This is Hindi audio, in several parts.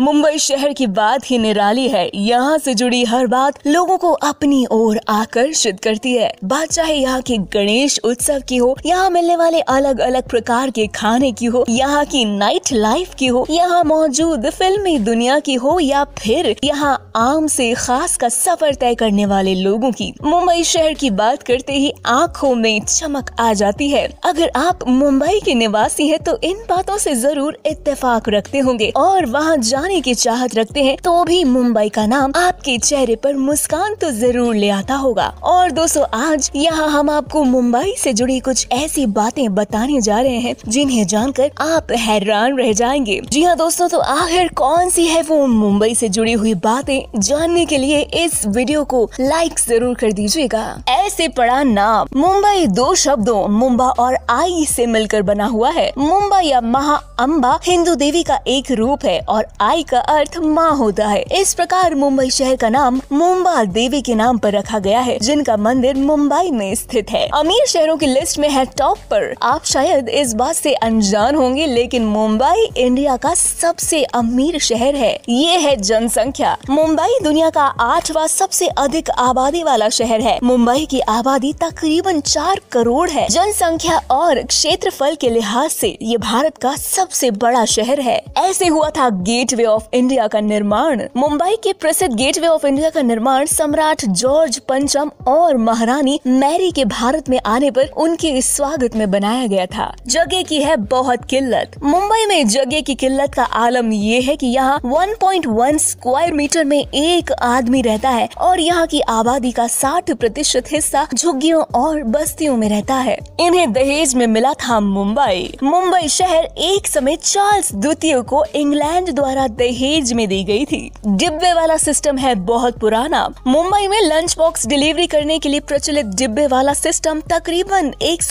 मुंबई शहर की बात ही निराली है यहाँ से जुड़ी हर बात लोगों को अपनी ओर आकर्षित करती है बात चाहे यहाँ के गणेश उत्सव की हो यहाँ मिलने वाले अलग अलग प्रकार के खाने की हो यहाँ की नाइट लाइफ की हो यहाँ मौजूद फिल्मी दुनिया की हो या फिर यहाँ आम से खास का सफर तय करने वाले लोगों की मुंबई शहर की बात करते ही आँखों में चमक आ जाती है अगर आप मुंबई के निवासी है तो इन बातों ऐसी जरूर इतफाक रखते होंगे और वहाँ जाने पाने की चाहत रखते हैं तो भी मुंबई का नाम आपके चेहरे पर मुस्कान तो जरूर ले आता होगा और दोस्तों आज यहाँ हम आपको मुंबई से जुड़ी कुछ ऐसी बातें बताने जा रहे हैं जिन्हें जानकर आप हैरान रह जाएंगे जी हाँ दोस्तों तो आखिर कौन सी है वो मुंबई से जुड़ी हुई बातें जानने के लिए इस वीडियो को लाइक जरूर कर दीजिएगा ऐसे पड़ा नाम मुंबई दो शब्दों मुंबा और आई से मिलकर बना हुआ है मुंबई या महा अम्बा हिंदू देवी का एक रूप है और आई आई का अर्थ माँ होता है इस प्रकार मुंबई शहर का नाम मुंबा देवी के नाम पर रखा गया है जिनका मंदिर मुंबई में स्थित है अमीर शहरों की लिस्ट में है टॉप पर आप शायद इस बात से अनजान होंगे लेकिन मुंबई इंडिया का सबसे अमीर शहर है ये है जनसंख्या मुंबई दुनिया का आठवां सबसे अधिक आबादी वाला शहर है मुंबई की आबादी तकरीबन चार करोड़ है जनसंख्या और क्षेत्रफल के लिहाज से ये भारत का सबसे बड़ा शहर है ऐसे हुआ था गेटवे ऑफ इंडिया का निर्माण मुंबई के प्रसिद्ध गेटवे ऑफ इंडिया का निर्माण सम्राट जॉर्ज पंचम और महारानी मैरी के भारत में आने पर उनके स्वागत में बनाया गया था जगह की है बहुत किल्लत मुंबई में जगह की किल्लत का आलम ये है कि यहाँ 1.1 स्क्वायर मीटर में एक आदमी रहता है और यहाँ की आबादी का 60 प्रतिशत हिस्सा झुग्गियों और बस्तियों में रहता है इन्हें दहेज में मिला था मुंबई मुंबई शहर एक समय चार्ल्स द्वितीय को इंग्लैंड द्वारा दहेज में दी गई थी डिब्बे वाला सिस्टम है बहुत पुराना मुंबई में लंच बॉक्स डिलीवरी करने के लिए प्रचलित डिब्बे वाला सिस्टम तकरीबन एक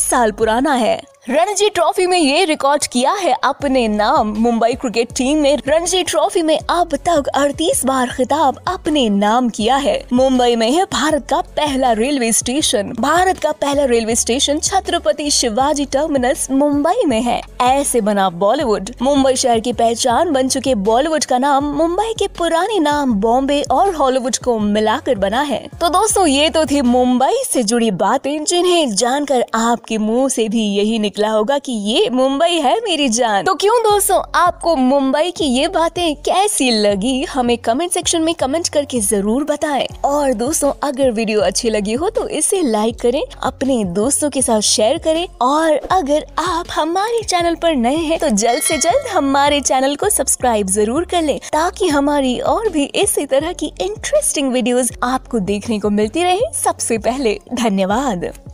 साल पुराना है रणजी ट्रॉफी में ये रिकॉर्ड किया है अपने नाम मुंबई क्रिकेट टीम ने रणजी ट्रॉफी में अब तक 38 बार खिताब अपने नाम किया है मुंबई में है भारत का पहला रेलवे स्टेशन भारत का पहला railway station Chhatrapati Shivaji terminus Mumbai में है ऐसे बना बॉलीवुड मुंबई शहर की पहचान बन चुके बॉलीवुड का नाम मुंबई के पुराने नाम बॉम्बे और हॉलीवुड को मिलाकर बना है तो दोस्तों ये तो थी मुंबई से जुड़ी बातें जिन्हें जानकर आपके मुंह से भी यही निकल निकला होगा कि ये मुंबई है मेरी जान तो क्यों दोस्तों आपको मुंबई की ये बातें कैसी लगी हमें कमेंट सेक्शन में कमेंट करके जरूर बताएं और दोस्तों अगर वीडियो अच्छी लगी हो तो इसे लाइक करें अपने दोस्तों के साथ शेयर करें और अगर आप हमारे चैनल पर नए हैं तो जल्द से जल्द हमारे चैनल को सब्सक्राइब जरूर कर लें ताकि हमारी और भी इसी तरह की इंटरेस्टिंग वीडियोस आपको देखने को मिलती रहे सबसे पहले धन्यवाद